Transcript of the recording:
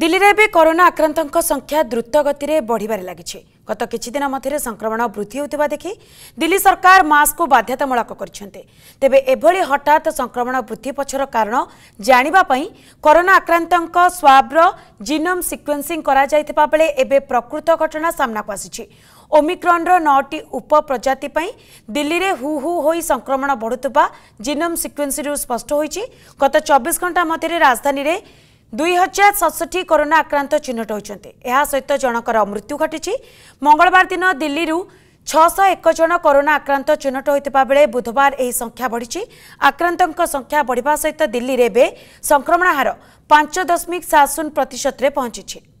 দিল্লিরে এবে করোনা আক্রান্তঙ্ক সংখ্যা দ্রুত গতিরে বড়িবারে লাগিছে গত কিছুদিন মধ্যে সংক্রমণ বৃদ্ধি হেউথিবা দেখি দিল্লি সরকার মাস্কু বাধ্যতামূলক করছেন তেবে এভাবে হঠাৎ সংক্রমণ বৃদ্ধি পছর কারণ জাঁয়া করোনা আক্রান্তঙ্ক স্বাব্র জিনোম সিকোয়েন্সিং করা যাইতিবা বেলে এবে প্রকৃত ঘটনা সামনাকু আসিছে ଓମିକ୍ରନ୍ର ନଅଟି ଉପପ୍ରଜାତି ପାଇଁ ଦିଲ୍ଲୀରେ ହୁ ହୁ ହୋଇ ସଂକ୍ରମଣ ବଢ଼ୁଥିବା ଜିନୋମ୍ ସିକ୍ୱେନ୍ସରୁ ସ୍ପଷ୍ଟ ହୋଇଛି ଗତ ଚବିଶ ଘଣ୍ଟା ମଧ୍ୟରେ ରାଜଧାନୀରେ ଦୁଇ ହଜାର ସତଷଠି କରୋନା ଆକ୍ରାନ୍ତ ଚିହ୍ନଟ ହୋଇଛନ୍ତି ଏହା ସହିତ ଜଣଙ୍କର ମୃତ୍ୟୁ ଘଟିଛି ମଙ୍ଗଳବାର ଦିନ ଦିଲ୍ଲୀରୁ ଛଅଶହ ଏକ ଜଣ କରୋନା ଆକ୍ରାନ୍ତ ଚିହ୍ନଟ ହୋଇଥିବା ବେଳେ ବୁଧବାର ଏହି ସଂଖ୍ୟା ବଢ଼ିଛି ଆକ୍ରାନ୍ତଙ୍କ ସଂଖ୍ୟା ବଢ଼ିବା ସହିତ ଦିଲ୍ଲୀରେ ଏବେ ସଂକ୍ରମଣ ହାର ପାଞ୍ଚ ଦଶମିକ ସାତ ଶୂନ ପ୍ରତିଶତରେ ପହଞ୍ଚିଛି